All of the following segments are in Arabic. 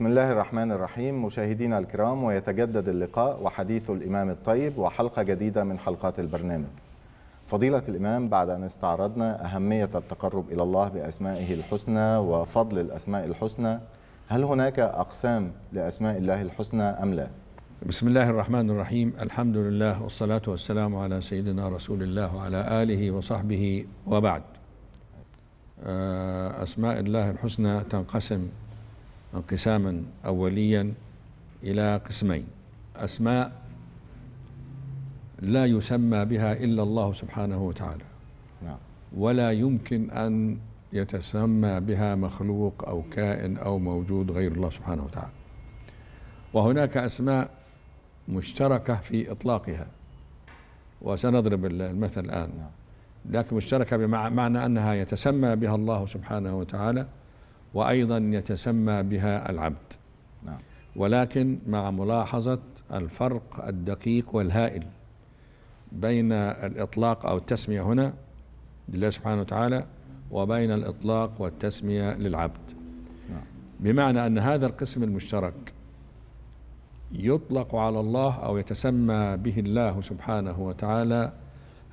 بسم الله الرحمن الرحيم مشاهدينا الكرام ويتجدد اللقاء وحديث الإمام الطيب وحلقة جديدة من حلقات البرنامج فضيلة الإمام بعد أن استعرضنا أهمية التقرب إلى الله بأسمائه الحسنى وفضل الأسماء الحسنى هل هناك أقسام لأسماء الله الحسنى أم لا؟ بسم الله الرحمن الرحيم الحمد لله والصلاة والسلام على سيدنا رسول الله وعلى آله وصحبه وبعد آه، أسماء الله الحسنى تنقسم انقساما أوليا إلى قسمين أسماء لا يسمى بها إلا الله سبحانه وتعالى نعم. ولا يمكن أن يتسمى بها مخلوق أو كائن أو موجود غير الله سبحانه وتعالى وهناك أسماء مشتركة في إطلاقها وسنضرب المثل الآن نعم. لكن مشتركة بمعنى أنها يتسمى بها الله سبحانه وتعالى وأيضا يتسمى بها العبد نعم. ولكن مع ملاحظة الفرق الدقيق والهائل بين الإطلاق أو التسمية هنا لله سبحانه وتعالى وبين الإطلاق والتسمية للعبد نعم. بمعنى أن هذا القسم المشترك يطلق على الله أو يتسمى به الله سبحانه وتعالى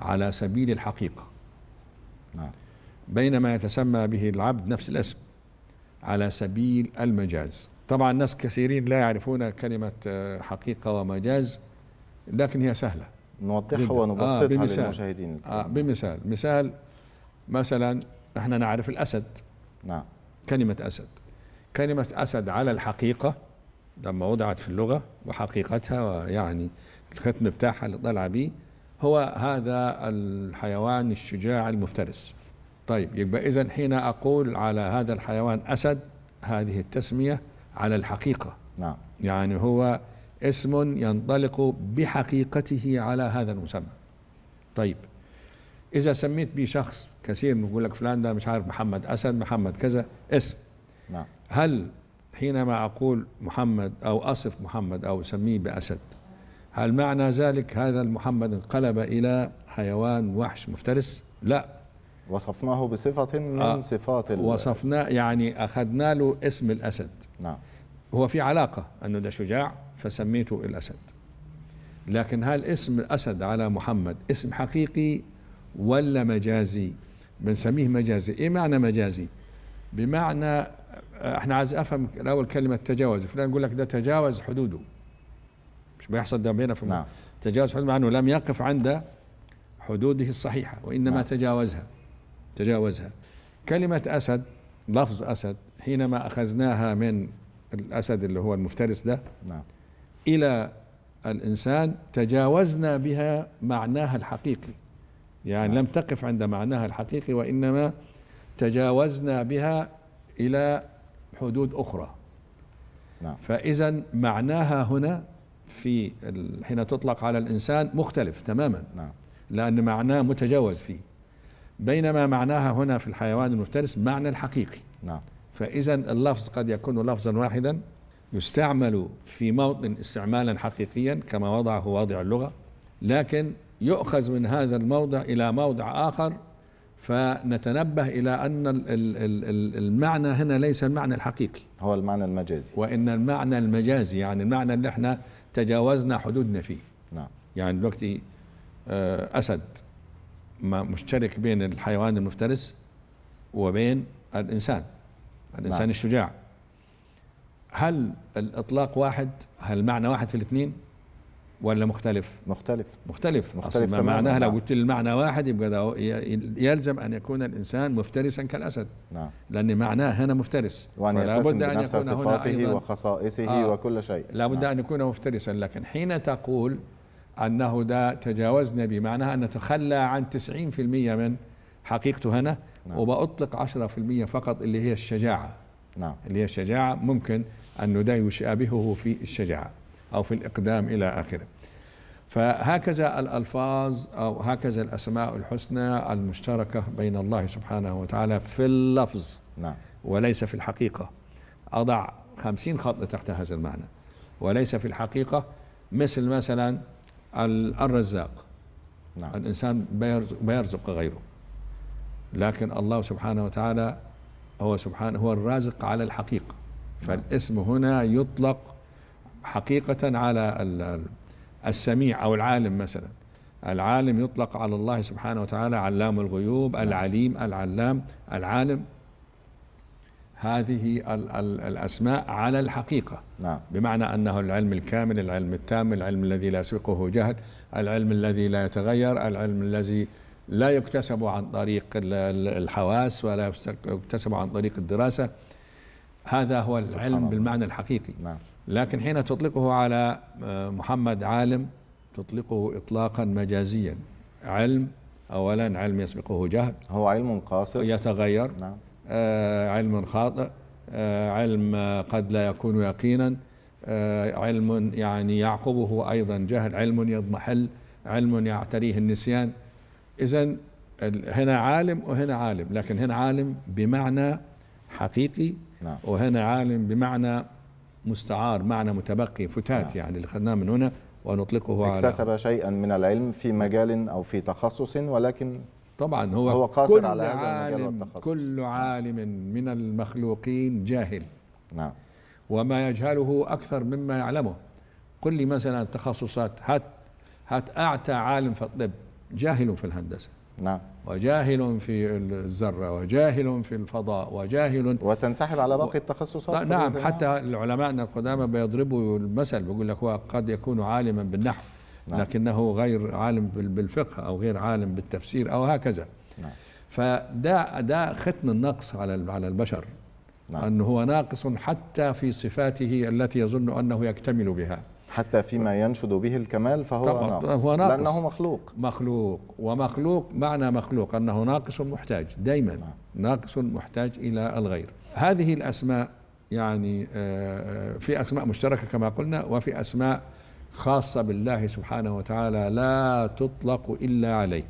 على سبيل الحقيقة نعم. بينما يتسمى به العبد نفس الاسم على سبيل المجاز طبعا ناس كثيرين لا يعرفون كلمة آه، حقيقة ومجاز لكن هي سهلة نوضحها ونبسطها آه للمشاهدين آه بمثال مثال مثلا احنا نعرف الأسد نعم كلمة أسد كلمة أسد على الحقيقة لما وضعت في اللغة وحقيقتها ويعني الختم بتاعها اللي طالعة بيه هو هذا الحيوان الشجاع المفترس طيب يبقى إذا حين أقول على هذا الحيوان أسد هذه التسمية على الحقيقة نعم يعني هو اسم ينطلق بحقيقته على هذا المسمى طيب إذا سميت به شخص كثير بيقول لك فلان ده مش عارف محمد أسد محمد كذا اسم نعم هل حينما أقول محمد أو أصف محمد أو أسميه بأسد هل معنى ذلك هذا المحمد انقلب إلى حيوان وحش مفترس؟ لا وصفناه بصفة من آه صفات وصفناه يعني أخذنا له اسم الأسد نعم هو في علاقة أنه ده شجاع فسميته الأسد لكن هل اسم الأسد على محمد اسم حقيقي ولا مجازي بنسميه مجازي إيه معنى مجازي بمعنى آه، احنا عايز افهم الاول كلمه تجاوز فلان يقول لك ده تجاوز حدوده مش بيحصل ده بينا في نعم. تجاوز حدوده مع انه لم يقف عند حدوده الصحيحه وانما نعم. تجاوزها تجاوزها كلمة أسد لفظ أسد حينما أخذناها من الأسد اللي هو المفترس ده نعم. إلى الإنسان تجاوزنا بها معناها الحقيقي يعني نعم. لم تقف عند معناها الحقيقي وإنما تجاوزنا بها إلى حدود أخرى نعم. فإذا معناها هنا في حين تطلق على الإنسان مختلف تماما نعم. لأن معناه متجاوز فيه بينما معناها هنا في الحيوان المفترس معنى الحقيقي نعم فإذا اللفظ قد يكون لفظا واحدا يستعمل في موطن استعمالا حقيقيا كما وضعه واضع اللغة لكن يؤخذ من هذا الموضع إلى موضع آخر فنتنبه إلى أن المعنى هنا ليس المعنى الحقيقي هو المعنى المجازي وإن المعنى المجازي يعني المعنى اللي احنا تجاوزنا حدودنا فيه نعم يعني دلوقتي آه، أسد مشترك بين الحيوان المفترس وبين الإنسان الإنسان نعم. الشجاع هل الإطلاق واحد هل المعنى واحد في الاثنين ولا مختلف مختلف مختلف مختلف تماما معناها لو نعم. قلت المعنى واحد يبقى يلزم ان يكون الانسان مفترسا كالاسد نعم لان معناه هنا مفترس وان بد ان يكون هنا ايضا وخصائصه آه وكل شيء لا بد نعم. ان يكون مفترسا لكن حين تقول أنه ده تجاوزنا بمعنى أن نتخلى عن 90% من حقيقته هنا نعم. وبأطلق 10% فقط اللي هي الشجاعة نعم. اللي هي الشجاعة ممكن أنه ده يشابهه في الشجاعة أو في الإقدام إلى آخره فهكذا الألفاظ أو هكذا الأسماء الحسنى المشتركة بين الله سبحانه وتعالى في اللفظ نعم. وليس في الحقيقة أضع خمسين خط تحت هذا المعنى وليس في الحقيقة مثل مثلا الرزاق نعم. الإنسان بيرزق غيره لكن الله سبحانه وتعالى هو سبحانه هو الرازق على الحقيقة نعم. فالاسم هنا يطلق حقيقة على السميع أو العالم مثلا العالم يطلق على الله سبحانه وتعالى علام الغيوب نعم. العليم العلام العالم هذه الأسماء على الحقيقة نعم. بمعنى أنه العلم الكامل العلم التام العلم الذي لا يسبقه جهل العلم الذي لا يتغير العلم الذي لا يكتسب عن طريق الحواس ولا يكتسب عن طريق الدراسة هذا هو العلم بالمعنى الحقيقي نعم. لكن حين تطلقه على آه، محمد عالم تطلقه إطلاقا مجازيا علم أولا علم يسبقه جهل هو علم قاصر يتغير نعم آه، علم خاطئ آه، علم آه، قد لا يكون يقينا علم يعني يعقبه أيضا جهل علم يضمحل علم يعتريه النسيان إذا هنا عالم وهنا عالم لكن هنا عالم بمعنى حقيقي نعم. وهنا عالم بمعنى مستعار معنى متبقي فتات نعم. يعني اللي خدناه من هنا ونطلقه اكتسب على شيئا من العلم في مجال أو في تخصص ولكن طبعا هو, هو قاصر كل على هذا عالم كل نعم. عالم من المخلوقين جاهل نعم وما يجهله أكثر مما يعلمه قل لي مثلا تخصصات هات هات أعتى عالم في الطب جاهل في الهندسة نعم وجاهل في الذرة وجاهل في الفضاء وجاهل وتنسحب على باقي التخصصات نعم،, نعم حتى العلماء القدامى بيضربوا المثل بيقول لك هو قد يكون عالما بالنحو نعم. لكنه غير عالم بالفقه أو غير عالم بالتفسير أو هكذا نعم. فده ده ختم النقص على على البشر نعم. أنه هو ناقص حتى في صفاته التي يظن أنه يكتمل بها حتى فيما ينشد به الكمال فهو طبعا ناقص. هو ناقص لأنه مخلوق مخلوق ومخلوق معنى مخلوق أنه ناقص محتاج دايما نعم. ناقص محتاج إلى الغير هذه الأسماء يعني آه، آه، في أسماء مشتركة كما قلنا وفي أسماء خاصة بالله سبحانه وتعالى لا تطلق إلا عليه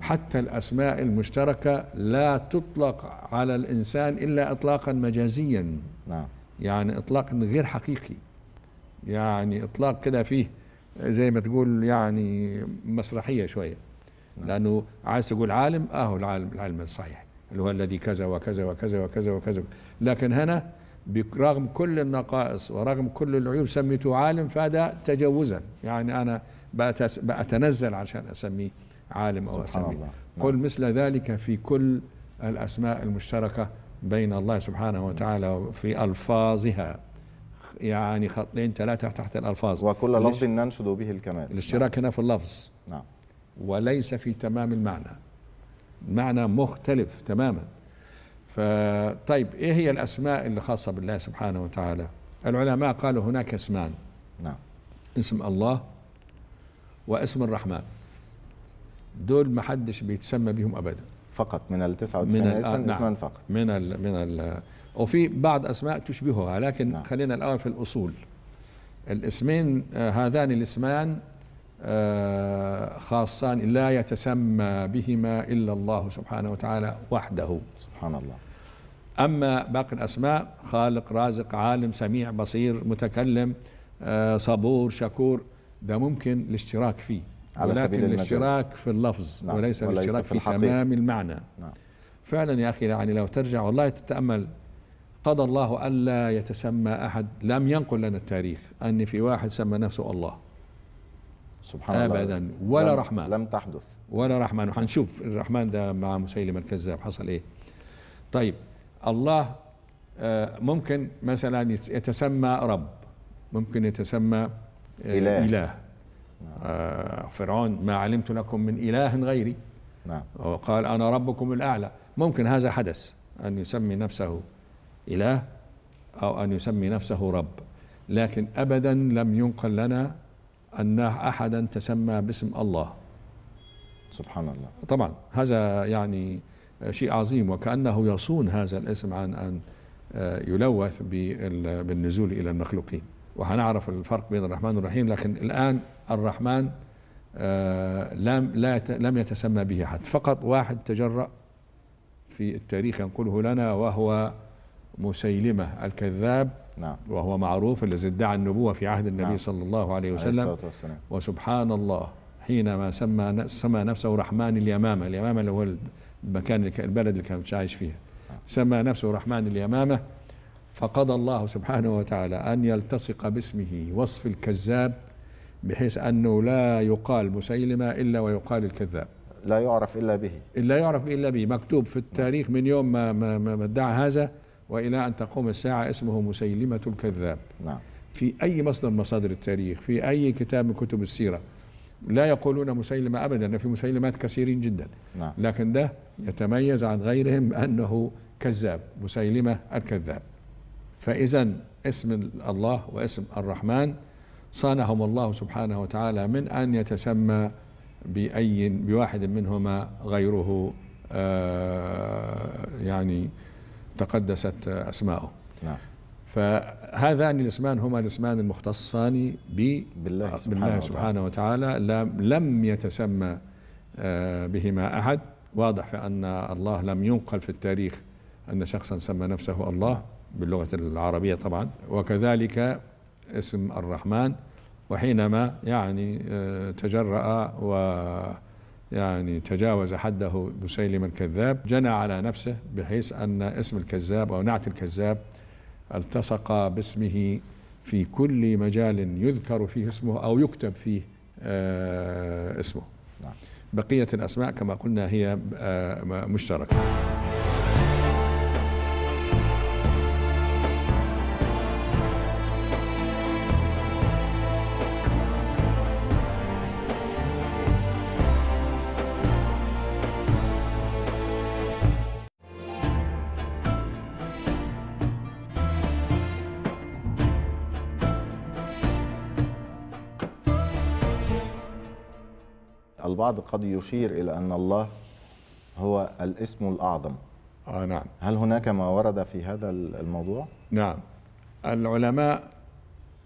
حتى الأسماء المشتركة لا تطلق على الإنسان إلا إطلاقا مجازيا نعم. يعني إطلاق غير حقيقي يعني إطلاق كده فيه زي ما تقول يعني مسرحية شوية نعم. لأنه عايز تقول عالم آه العالم العلم الصحيح اللي هو الذي كذا وكذا وكذا وكذا وكذا لكن هنا برغم كل النقائص ورغم كل العيوب سميته عالم فهذا تجوزا يعني أنا بأتنزل عشان أسميه عالم أو أسميه الله. نعم. قل مثل ذلك في كل الأسماء المشتركة بين الله سبحانه وتعالى في ألفاظها يعني خطين ثلاثة تحت الألفاظ وكل لفظ ننشد به الكمال الاشتراك هنا نعم. في اللفظ نعم وليس في تمام المعنى المعنى مختلف تماما فطيب إيه هي الأسماء اللي خاصة بالله سبحانه وتعالى العلماء قالوا هناك اسمان نعم اسم الله واسم الرحمن دول ما حدش بيتسمى بيهم ابدا فقط من ال 99 اسما نعم اسمان فقط من الـ من الـ وفي بعض اسماء تشبهها لكن نعم. خلينا الاول في الاصول الاسمين آه، هذان الاسمان آه، خاصان لا يتسمى بهما إلا الله سبحانه وتعالى وحده سبحان الله أما باقي الأسماء خالق رازق عالم سميع بصير متكلم آه، صبور شكور ده ممكن الاشتراك فيه على ولكن سبيل الاشتراك في اللفظ نعم وليس, وليس الاشتراك في, الحقيقة. في تمام المعنى نعم فعلا يا أخي يعني لو ترجع والله تتأمل قضى الله ألا يتسمى أحد لم ينقل لنا التاريخ أن في واحد سمى نفسه الله سبحان أبداً الله أبدا ولا لم رحمن لم تحدث ولا رحمن وحنشوف الرحمن ده مع مسيلمة الكذاب حصل إيه طيب الله آه، ممكن مثلا يتسمى رب ممكن يتسمى آه، إله, إله. نعم. آه، فرعون ما علمت لكم من إله غيري نعم. وقال أنا ربكم الأعلى ممكن هذا حدث أن يسمي نفسه إله أو أن يسمي نفسه رب لكن أبدا لم ينقل لنا أن أحدا تسمى باسم الله سبحان الله طبعا هذا يعني شيء عظيم وكأنه يصون هذا الاسم عن أن آه، يلوث بالنزول إلى المخلوقين وهنعرف الفرق بين الرحمن والرحيم لكن الآن الرحمن آه، لم لا لم يتسمى به أحد فقط واحد تجرأ في التاريخ ينقله لنا وهو مسيلمة الكذاب نعم. وهو معروف الذي ادعى النبوة في عهد النبي نعم. صلى الله عليه وسلم عليه وسبحان الله حينما سمى سمى نفسه رحمن اليمامة اليمامة اللي هو المكان البلد اللي كان عايش فيها نعم. سمى نفسه رحمن اليمامة فقضى الله سبحانه وتعالى أن يلتصق باسمه وصف الكذاب بحيث أنه لا يقال مسيلمة إلا ويقال الكذاب لا يعرف إلا به لا يعرف إلا به مكتوب في التاريخ من يوم ما, ما, ما ادعى هذا والى ان تقوم الساعه اسمه مسيلمه الكذاب نعم في اي مصدر من مصادر التاريخ في اي كتاب من كتب السيره لا يقولون مسيلمه ابدا في مسيلمات كثيرين جدا نعم. لكن ده يتميز عن غيرهم بانه كذاب مسيلمه الكذاب فاذا اسم الله واسم الرحمن صانهم الله سبحانه وتعالى من ان يتسمى باي بواحد منهما غيره آه يعني تقدست أسماؤه نعم فهذان الاسمان هما الاسمان المختصان بالله, آه، بالله سبحانه, سبحانه وتعالى لم يتسمى آه، بهما احد واضح أن الله لم ينقل في التاريخ ان شخصا سمى نفسه الله نعم. باللغه العربيه طبعا وكذلك اسم الرحمن وحينما يعني آه، تجرأ و يعني تجاوز حده مسيلم الكذاب جنى على نفسه بحيث أن اسم الكذاب أو نعت الكذاب التصق باسمه في كل مجال يذكر فيه اسمه أو يكتب فيه آه، اسمه نعم. بقية الأسماء كما قلنا هي آه، مشتركة البعض قد يشير إلى أن الله هو الاسم الأعظم آه نعم هل هناك ما ورد في هذا الموضوع؟ نعم العلماء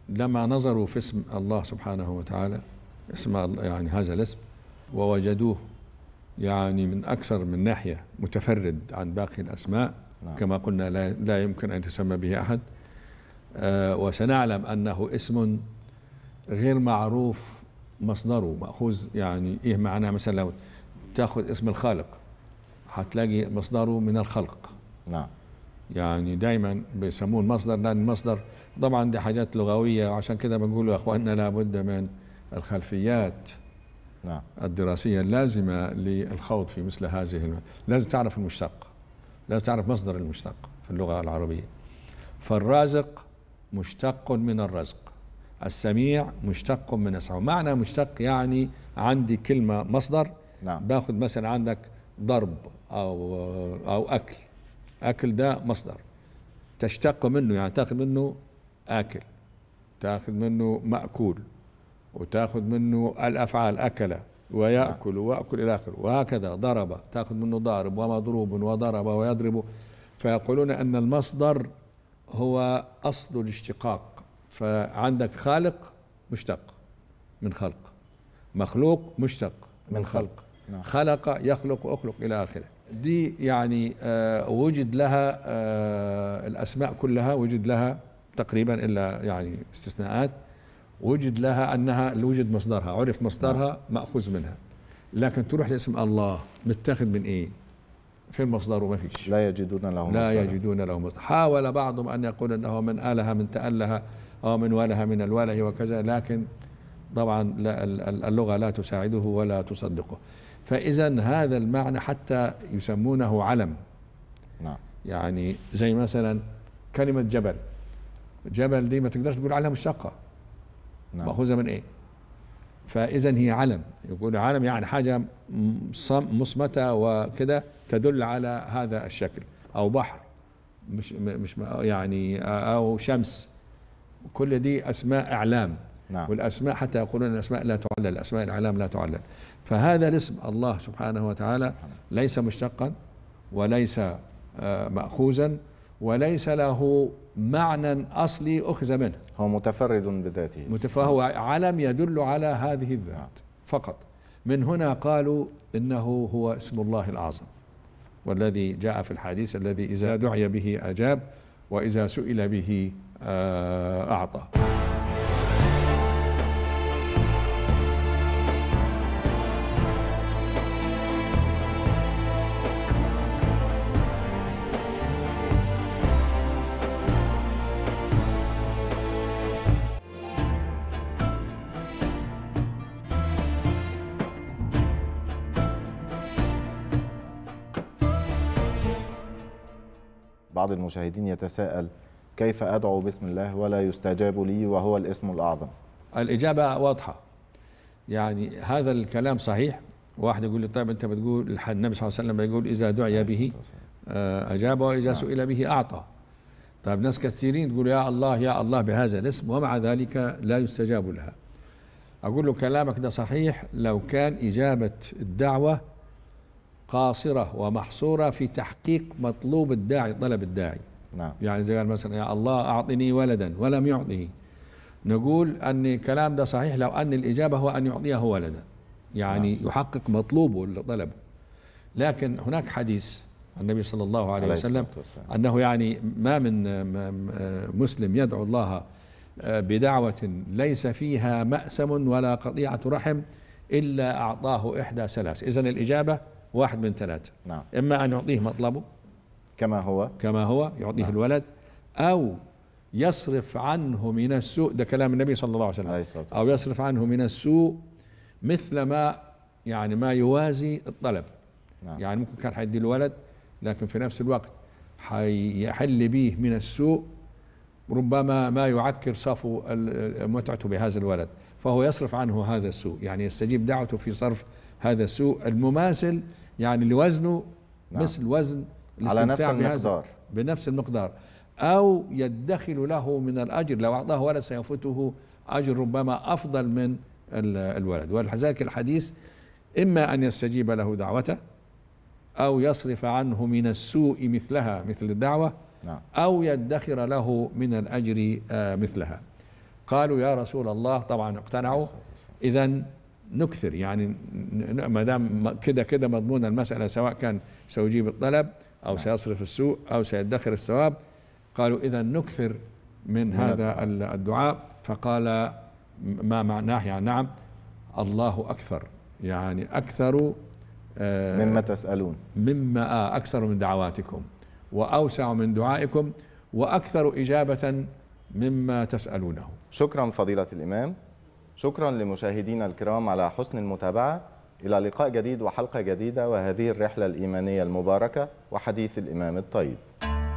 لما نظروا في اسم الله سبحانه وتعالى اسم يعني هذا الاسم ووجدوه يعني من أكثر من ناحية متفرد عن باقي الأسماء نعم. كما قلنا لا, لا يمكن أن يتسمى به أحد آه وسنعلم أنه اسم غير معروف مصدره مأخوذ يعني إيه معناه مثلا لو تاخذ اسم الخالق هتلاقي مصدره من الخلق نعم يعني دايما بيسموه المصدر لأن المصدر طبعا دي حاجات لغوية وعشان كده بنقول يا إخواننا لابد من الخلفيات نعم. الدراسية اللازمة للخوض في مثل هذه الم... لازم تعرف المشتق لازم تعرف مصدر المشتق في اللغة العربية فالرازق مشتق من الرزق السميع مشتق من أسمع معنى مشتق يعني عندي كلمة مصدر نعم. باخذ مثلا عندك ضرب أو أو أكل أكل ده مصدر تشتق منه يعني تاخذ منه آكل تاخذ منه مأكول وتاخذ منه الأفعال أكل ويأكل نعم. وأكل إلى آخره وهكذا ضرب تاخذ منه ضارب ومضروب وضرب ويضرب فيقولون أن المصدر هو أصل الاشتقاق فعندك خالق مشتق من خلق مخلوق مشتق من خلق خلق نعم. يخلق واخلق الى اخره دي يعني آه وجد لها آه الاسماء كلها وجد لها تقريبا الا يعني استثناءات وجد لها انها وجد مصدرها عرف مصدرها نعم. ماخوذ منها لكن تروح لاسم الله متاخذ من ايه؟ فين مصدره ما فيش لا يجدون له مصدر لا يجدون له مصدر حاول بعضهم ان يقول انه من اله من تاله أو آه، من والها من الوله وكذا لكن طبعا لا اللغة لا تساعده ولا تصدقه فإذا هذا المعنى حتى يسمونه علم نعم يعني زي مثلا كلمة جبل جبل دي ما تقدرش تقول عليها مشتقة نعم مأخوذة من إيه؟ فإذا هي علم يقول علم يعني حاجة مصمتة وكده تدل على هذا الشكل أو بحر مش مش يعني أو شمس كل دي أسماء إعلام نعم. والأسماء حتى يقولون الأسماء لا تعلل الأسماء الإعلام لا تعلل فهذا الاسم الله سبحانه وتعالى ليس مشتقا وليس آه، مأخوذا وليس له معنى أصلي أخذ منه هو متفرد بذاته فهو علم يدل على هذه الذات فقط من هنا قالوا إنه هو اسم الله الأعظم والذي جاء في الحديث الذي إذا دعي به أجاب وإذا سئل به آه، أعطى بعض المشاهدين يتساءل كيف أدعو باسم الله ولا يستجاب لي وهو الاسم الأعظم الإجابة واضحة يعني هذا الكلام صحيح واحد يقول لي طيب أنت بتقول النبي صلى الله عليه وسلم يقول إذا دعي نعم، به آه، أجاب وإذا نعم. سئل به أعطى طيب ناس كثيرين تقول يا الله يا الله بهذا الاسم ومع ذلك لا يستجاب لها أقول له كلامك ده صحيح لو كان إجابة الدعوة قاصرة ومحصورة في تحقيق مطلوب الداعي طلب الداعي نعم يعني زي قال مثلا يا الله أعطني ولدا ولم يعطه نقول أن الكلام ده صحيح لو أن الإجابة هو أن يعطيه ولدا يعني نعم. يحقق مطلوبه اللي طلبه لكن هناك حديث النبي صلى الله عليه, عليه وسلم أنه يعني ما من مسلم يدعو الله آه، بدعوة ليس فيها مأسم ولا قطيعة رحم إلا أعطاه إحدى ثلاث إذن الإجابة واحد من ثلاثة نعم. إما أن يعطيه مطلبه كما هو كما هو يعطيه نعم. الولد أو يصرف عنه من السوء ده كلام النبي صلى الله عليه وسلم عليه أو يصرف عنه من السوء مثل ما يعني ما يوازي الطلب نعم. يعني ممكن كان حيدي الولد لكن في نفس الوقت حيحل به من السوء ربما ما يعكر صفو متعته بهذا الولد فهو يصرف عنه هذا السوء يعني يستجيب دعوته في صرف هذا السوء المماثل يعني لوزنه نعم. مثل وزن على نفس المقدار بنفس المقدار أو يدخل له من الأجر لو أعطاه ولد سيفوته أجر ربما أفضل من الولد ولذلك الحديث إما أن يستجيب له دعوته أو يصرف عنه من السوء مثلها مثل الدعوة نعم. أو يدخر له من الأجر آه، مثلها قالوا يا رسول الله طبعا اقتنعوا إذا نكثر يعني ما دام كده كده مضمون المسألة سواء كان سيجيب الطلب أو نعم. سيصرف السوء أو سيدخر الثواب قالوا إذا نكثر من نعم. هذا الدعاء فقال ما معناه يعني نعم الله أكثر يعني أكثر آه مما تسألون مما آه أكثر من دعواتكم وأوسع من دعائكم وأكثر إجابة مما تسألونه شكرا فضيلة الإمام شكرا لمشاهدينا الكرام على حسن المتابعة إلى لقاء جديد وحلقة جديدة وهذه الرحلة الإيمانية المباركة وحديث الإمام الطيب